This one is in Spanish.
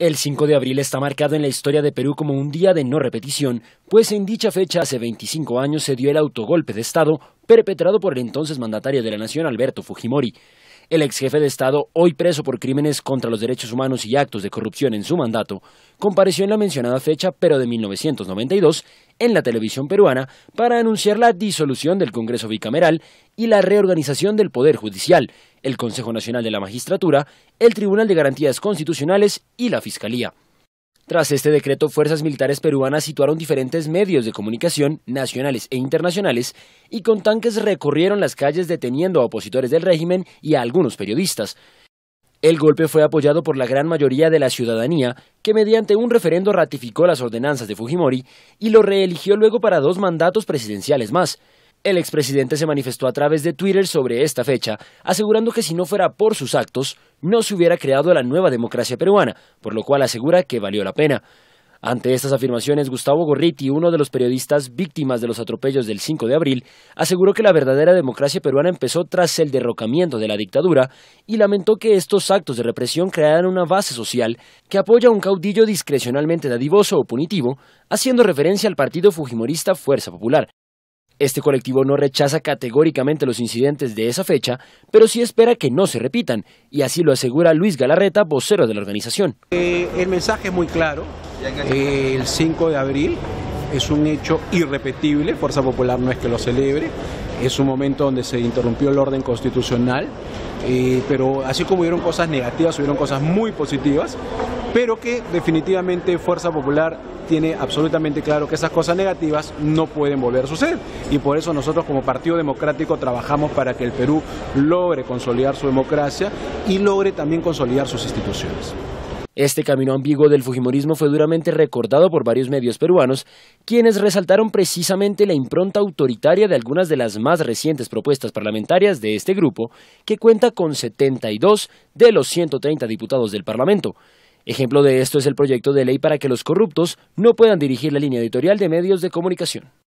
El 5 de abril está marcado en la historia de Perú como un día de no repetición, pues en dicha fecha hace 25 años se dio el autogolpe de Estado perpetrado por el entonces mandatario de la nación Alberto Fujimori. El ex jefe de Estado, hoy preso por crímenes contra los derechos humanos y actos de corrupción en su mandato, compareció en la mencionada fecha, pero de 1992, en la televisión peruana para anunciar la disolución del Congreso bicameral y la reorganización del Poder Judicial, el Consejo Nacional de la Magistratura, el Tribunal de Garantías Constitucionales y la Fiscalía. Tras este decreto, fuerzas militares peruanas situaron diferentes medios de comunicación nacionales e internacionales y con tanques recorrieron las calles deteniendo a opositores del régimen y a algunos periodistas. El golpe fue apoyado por la gran mayoría de la ciudadanía, que mediante un referendo ratificó las ordenanzas de Fujimori y lo reeligió luego para dos mandatos presidenciales más. El expresidente se manifestó a través de Twitter sobre esta fecha, asegurando que si no fuera por sus actos, no se hubiera creado la nueva democracia peruana, por lo cual asegura que valió la pena. Ante estas afirmaciones, Gustavo Gorriti, uno de los periodistas víctimas de los atropellos del 5 de abril, aseguró que la verdadera democracia peruana empezó tras el derrocamiento de la dictadura y lamentó que estos actos de represión crearan una base social que apoya a un caudillo discrecionalmente dadivoso o punitivo, haciendo referencia al partido fujimorista Fuerza Popular, este colectivo no rechaza categóricamente los incidentes de esa fecha, pero sí espera que no se repitan, y así lo asegura Luis Galarreta, vocero de la organización. Eh, el mensaje es muy claro, el 5 de abril es un hecho irrepetible, Fuerza Popular no es que lo celebre, es un momento donde se interrumpió el orden constitucional, eh, pero así como hubieron cosas negativas, hubieron cosas muy positivas, pero que definitivamente Fuerza Popular tiene absolutamente claro que esas cosas negativas no pueden volver a suceder y por eso nosotros como Partido Democrático trabajamos para que el Perú logre consolidar su democracia y logre también consolidar sus instituciones. Este camino ambiguo del Fujimorismo fue duramente recordado por varios medios peruanos, quienes resaltaron precisamente la impronta autoritaria de algunas de las más recientes propuestas parlamentarias de este grupo, que cuenta con 72 de los 130 diputados del Parlamento. Ejemplo de esto es el proyecto de ley para que los corruptos no puedan dirigir la línea editorial de medios de comunicación.